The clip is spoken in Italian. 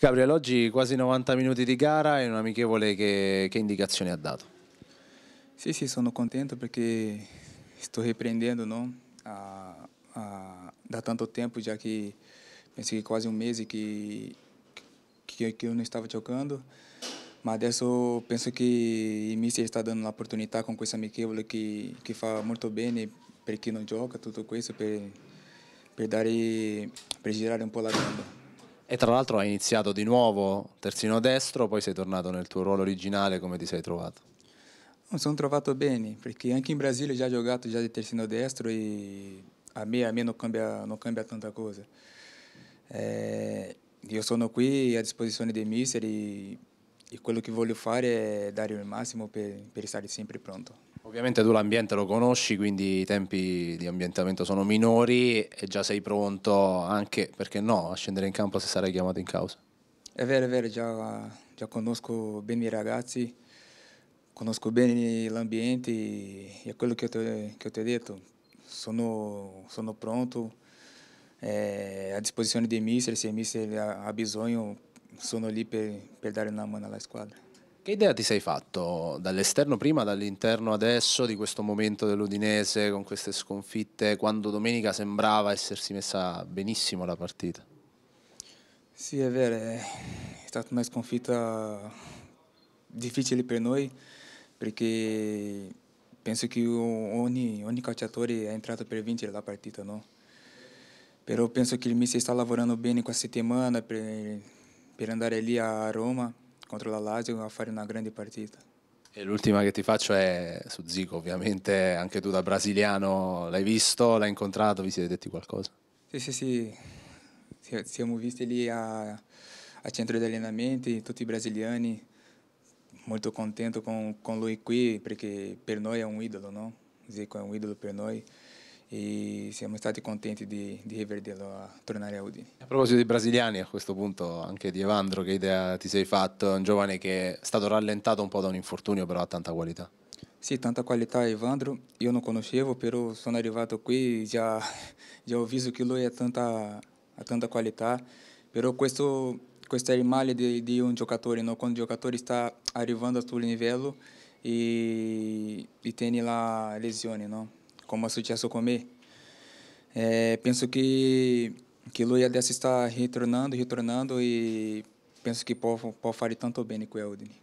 Gabriele, oggi quasi 90 minuti di gara e un amichevole che, che indicazioni ha dato? Sì, sì, sono contento perché sto riprendendo no? a, a, da tanto tempo, già che penso che quasi un mese che, che, che eu não estava giocando. Mas adesso penso que o Mister está dando a oportunidade com esse amichevole que, que faz muito bem para quem não joga, tudo isso, para, para, dar, para girar um pouco a gamba. E tra l'altro hai iniziato di nuovo terzino destro, poi sei tornato nel tuo ruolo originale, come ti sei trovato? Mi sono trovato bene, perché anche in Brasile ho già giocato già di terzino destro e a me, a me non, cambia, non cambia tanta cosa. Eh, io sono qui a disposizione dei mister e, e quello che voglio fare è dare il massimo per, per stare sempre pronto. Ovviamente tu l'ambiente lo conosci, quindi i tempi di ambientamento sono minori e già sei pronto anche, perché no, a scendere in campo se sarai chiamato in causa. È vero, è vero, già, già conosco bene i ragazzi, conosco bene l'ambiente e è quello che, ti ho detto, sono, sono pronto, eh, a disposizione dei mister, se il mister ha bisogno sono lì per, per dare una mano alla squadra. Che idea ti sei fatto dall'esterno prima, dall'interno adesso di questo momento dell'Udinese con queste sconfitte quando domenica sembrava essersi messa benissimo la partita? Sì, è vero, è stata una sconfitta difficile per noi perché penso che ogni, ogni calciatore è entrato per vincere la partita, no? Però penso che il mister sta lavorando bene questa settimana per, per andare lì a Roma contro la Lazio a fare una grande partita. E l'ultima che ti faccio è su Zico, ovviamente anche tu da brasiliano l'hai visto, l'hai incontrato, vi siete detti qualcosa? Sì, sì, sì, siamo visti lì a, a centro di allenamenti, tutti i brasiliani, molto contento con, con lui qui perché per noi è un idolo, no? Zico è un idolo per noi e siamo stati contenti di, di rivederlo a tornare a Udine. A proposito dei brasiliani, a questo punto anche di Evandro, che idea ti sei fatto? Un giovane che è stato rallentato un po' da un infortunio, però ha tanta qualità. Sì, tanta qualità Evandro, io non conoscevo, però sono arrivato qui e già, già ho visto che lui ha tanta, ha tanta qualità, però questo, questo è il male di, di un giocatore, no? quando il giocatore sta arrivando al suo livello e, e tiene la lesione, no? como a Sutia comer. É, penso que que Luia dessa está retornando, retornando e penso que pode, pode fazer tanto bem com Eldine.